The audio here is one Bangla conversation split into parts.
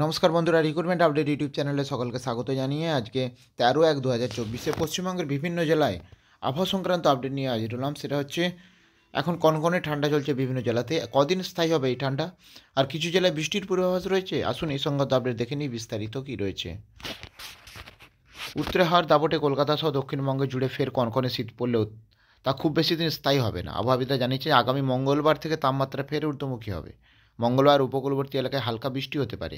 নমস্কার বন্ধুরা রিক্রুটমেন্ট আপডেট ইউটিউব চ্যানেলে সকলকে স্বাগত জানিয়ে আজকে তেরো এক দু হাজার চব্বিশে পশ্চিমবঙ্গের বিভিন্ন জেলায় আবহাওয়া সংক্রান্ত আপডেট নিয়ে হাজির হলাম সেটা হচ্ছে এখন কনকনে ঠান্ডা চলছে বিভিন্ন জেলাতে কদিন স্থায়ী হবে এই ঠান্ডা আর কিছু জেলায় বৃষ্টির পূর্বাভাস রয়েছে আসুন এই সংক্রান্ত আপডেট দেখে নিই বিস্তারিত কী রয়েছে উত্তরে হার দাপটে কলকাতা সহ দক্ষিণবঙ্গে জুড়ে ফের কনকনে শীত পড়লেও তা খুব বেশি দিন স্থায়ী হবে না আবহাওয়াবিদরা জানিয়েছে আগামী মঙ্গলবার থেকে তাপমাত্রা ফের ঊর্ধ্বমুখী হবে মঙ্গলবার উপকূলবর্তী এলাকায় হালকা বৃষ্টি হতে পারে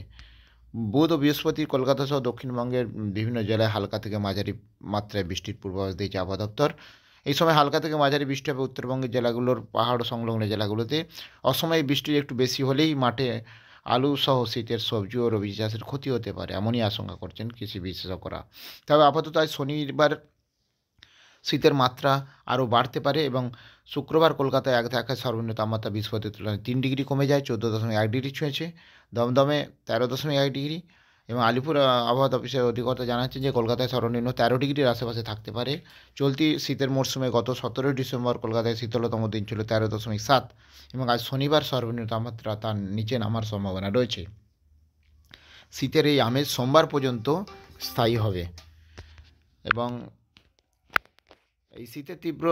বুধ ও বৃহস্পতি কলকাতা সহ দক্ষিণবঙ্গের বিভিন্ন জেলায় হালকা থেকে মাঝারি মাত্রায় বৃষ্টির পূর্বাভাস দিয়েছে আবহাওয়া দপ্তর এই সময় হালকা থেকে মাঝারি বৃষ্টি হবে উত্তরবঙ্গের জেলাগুলোর পাহাড় সংলগ্ন জেলাগুলোতে অসময়ে বৃষ্টি একটু বেশি হলেই মাঠে আলু সহ শীতের সবজি ও রবি চাষের ক্ষতি হতে পারে এমনই আশঙ্কা করছেন কৃষি বিশেষজ্ঞরা তবে আপাতত আজ শনিবার শীতের মাত্রা আরও বাড়তে পারে এবং শুক্রবার কলকাতায় এক দেখায় সর্বনিম্ন তাপমাত্রা বিশ পদের তুলনায় তিন ডিগ্রি কমে যায় চোদ্দো দশমিক এক ডিগ্রি ছুঁয়েছে দমদমে তেরো দশমিক এক ডিগ্রি এবং আলিপুর আবহাওয়া অফিসের অধিকর্তা জানাচ্ছেন যে কলকাতায় সর্বনিম্ন তেরো ডিগ্রির আশেপাশে থাকতে পারে চলতি শীতের মরশুমে গত সতেরোই ডিসেম্বর কলকাতায় শীতলতম দিন ছিল তেরো দশমিক সাত এবং আজ শনিবার সর্বনিম্ন তাপমাত্রা তার নিচে নামার সম্ভাবনা রয়েছে শীতের এই আমেজ সোমবার পর্যন্ত স্থায়ী হবে এবং এই শীতের তীব্র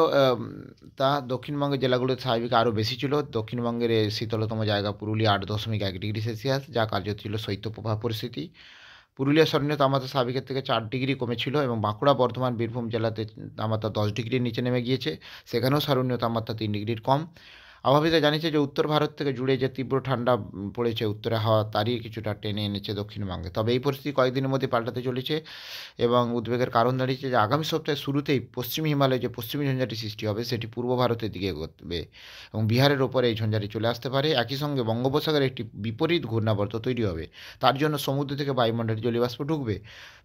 তা দক্ষিণবঙ্গের জেলাগুলোতে স্বাভাবিক আরও বেশি ছিল দক্ষিণবঙ্গের শীতলতম জায়গা পুরুলিয়া আট দশমিক এক ডিগ্রি সেলসিয়াস যা কার্যত ছিল শৈত্যপ্রবাহ পরিস্থিতি পুরুলিয়া সরণীয় তামাতা স্বাভাবিকের থেকে চার ডিগ্রি কমেছিল এবং বাঁকুড়া বর্ধমান বীরভূম জেলাতে তামাতা দশ ডিগ্রির নিচে নেমে গিয়েছে সেখানেও সরণীয় তামাত্রা তিন ডিগ্রির কম আবহাওয়াবিদরা জানিয়েছে যে উত্তর ভারত থেকে জুড়ে যে তীব্র ঠান্ডা পড়েছে উত্তরে হাওয়া তারই কিছুটা টেনে এনেছে দক্ষিণবঙ্গে তবে এই পরিস্থিতি কয়েকদিনের মধ্যে পাল্টাতে চলেছে এবং উদ্বেগের কারণ দাঁড়িয়েছে যে আগামী সপ্তাহের শুরুতেই পশ্চিম হিমালয়ে যে পশ্চিমী ঝঞ্ঝাটি সৃষ্টি হবে সেটি পূর্ব ভারতের দিকে ঘটবে এবং বিহারের ওপরে এই ঝঞ্ঝাটি চলে আসতে পারে একই সঙ্গে বঙ্গোপসাগরে একটি বিপরীত ঘূর্ণাবর্ত তৈরি হবে তার জন্য সমুদ্র থেকে বায়ুমণ্ডলে জলীয়বাষ্প ঢুকবে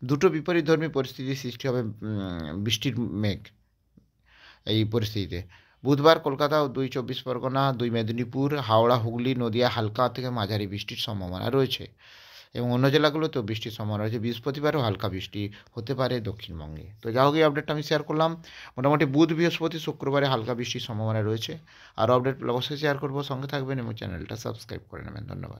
দুটো বিপরীতধর্মী পরিস্থিতির সৃষ্টি হবে বৃষ্টির মেঘ এই পরিস্থিতিতে বুধবার কলকাতা ও দুই চব্বিশ পরগনা দুই মেদিনীপুর হাওড়া হুগলি নদিয়া হালকা থেকে মাঝারি বৃষ্টির সম্ভাবনা রয়েছে এবং অন্য জেলাগুলোতেও বৃষ্টির সম্ভাবনা রয়েছে বৃহস্পতিবারও হালকা বৃষ্টি হতে পারে দক্ষিণবঙ্গে তো যা হোক এই আপডেটটা আমি শেয়ার করলাম মোটামুটি বুধ বৃহস্পতি শুক্রবারে হালকা বৃষ্টির সম্ভাবনা রয়েছে আরও আপডেট অবশ্যই শেয়ার করবো সঙ্গে থাকবেন এবং চ্যানেলটা সাবস্ক্রাইব করে নেবেন ধন্যবাদ